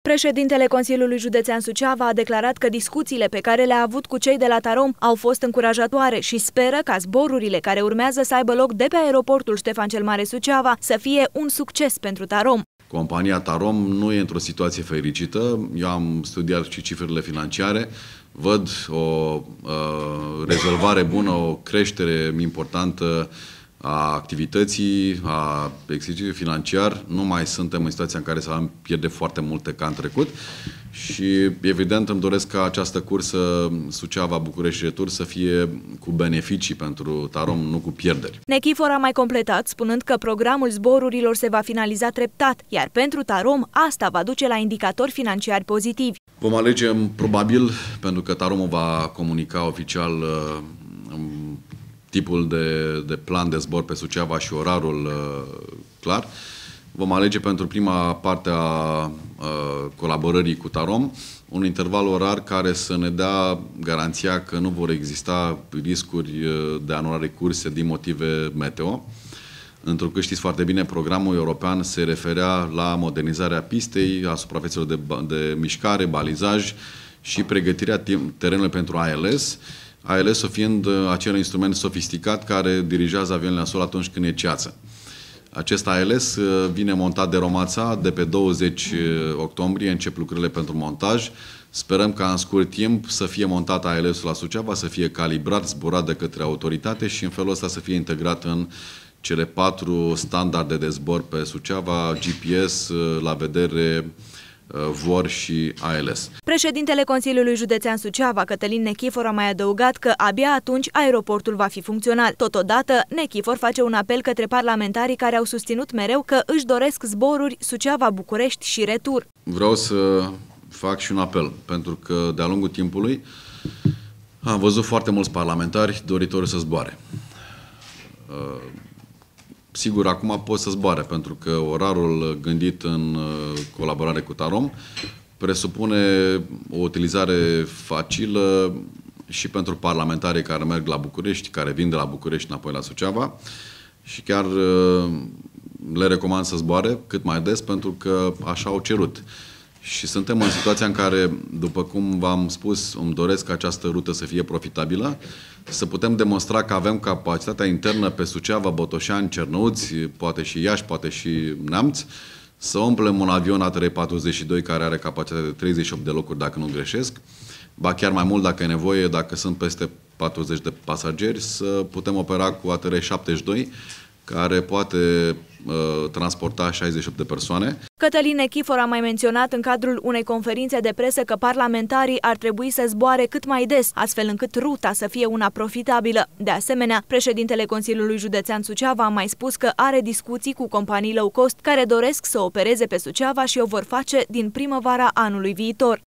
Președintele Consiliului Județean Suceava a declarat că discuțiile pe care le-a avut cu cei de la Tarom au fost încurajatoare și speră ca zborurile care urmează să aibă loc de pe aeroportul Ștefan cel Mare Suceava să fie un succes pentru Tarom. Compania Tarom nu e într-o situație fericită. Eu am studiat și cifrele financiare. Văd o uh, rezolvare bună, o creștere importantă a activității, a exercițiului financiar, nu mai suntem în situația în care să am pierde foarte multe ca în trecut și evident îmi doresc ca această cursă Suceava, București Retur să fie cu beneficii pentru Tarom, nu cu pierderi. Nechifor a mai completat spunând că programul zborurilor se va finaliza treptat, iar pentru Tarom asta va duce la indicatori financiari pozitivi. Vom alege probabil, pentru că tarom va comunica oficial uh, tipul de, de plan de zbor pe Suceava și orarul uh, clar. Vom alege pentru prima parte a uh, colaborării cu Tarom un interval orar care să ne dea garanția că nu vor exista riscuri uh, de anulare curse din motive meteo. Pentru că știți foarte bine, programul european se referea la modernizarea pistei, a suprafețelor de, de mișcare, balizaj și pregătirea terenului pentru ALS ALS-ul fiind uh, acel instrument sofisticat care dirigează avionul la sol atunci când e ceață. Acest ALS uh, vine montat de Romața de pe 20 uh, octombrie, încep lucrurile pentru montaj. Sperăm ca în scurt timp să fie montat ALS-ul la Suceava, să fie calibrat, zburat de către autoritate și în felul ăsta să fie integrat în cele patru standarde de zbor pe Suceava, GPS, la vedere, Uh, vor și ALS. Președintele Consiliului Județean Suceava, Cătălin Nechifor, a mai adăugat că abia atunci aeroportul va fi funcțional. Totodată, Nechifor face un apel către parlamentarii care au susținut mereu că își doresc zboruri Suceava-București și retur. Vreau să fac și un apel, pentru că de-a lungul timpului am văzut foarte mulți parlamentari doritori să zboare. Uh, Sigur, acum pot să zboare, pentru că orarul gândit în uh, colaborare cu Tarom presupune o utilizare facilă și pentru parlamentarii care merg la București, care vin de la București înapoi la Suceava și chiar uh, le recomand să zboare cât mai des pentru că așa au cerut. Și suntem în situația în care, după cum v-am spus, îmi doresc ca această rută să fie profitabilă, să putem demonstra că avem capacitatea internă pe Suceava, Botoșan, Cernăuți, poate și Iași, poate și Neamț, să umplem un avion A342 care are capacitatea de 38 de locuri, dacă nu greșesc, ba chiar mai mult dacă e nevoie, dacă sunt peste 40 de pasageri, să putem opera cu ATR-72 care poate uh, transporta 68 de persoane. Cătălin Echifor a mai menționat în cadrul unei conferințe de presă că parlamentarii ar trebui să zboare cât mai des, astfel încât ruta să fie una profitabilă. De asemenea, președintele Consiliului Județean Suceava a mai spus că are discuții cu companii low cost care doresc să opereze pe Suceava și o vor face din primăvara anului viitor.